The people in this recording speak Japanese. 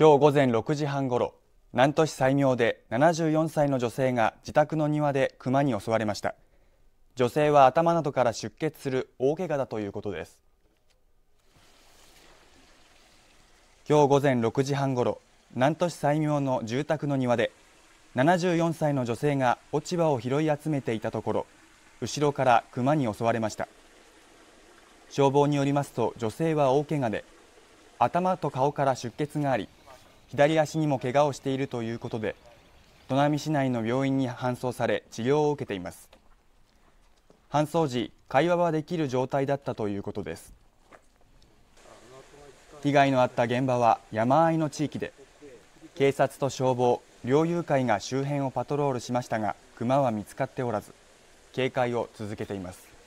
今日午前6時半ごろ南砺市西明で74歳の女性が自宅の庭で熊に襲われました女性は頭などから出血する大怪我だということです今日午前6時半ごろ南砺市西明の住宅の庭で74歳の女性が落ち葉を拾い集めていたところ後ろから熊に襲われました消防によりますと女性は大怪我で頭と顔から出血があり左足にも怪我をしているということで砺波市内の病院に搬送され治療を受けています搬送時会話はできる状態だったということです被害のあった現場は山あいの地域で警察と消防猟友会が周辺をパトロールしましたが熊は見つかっておらず警戒を続けています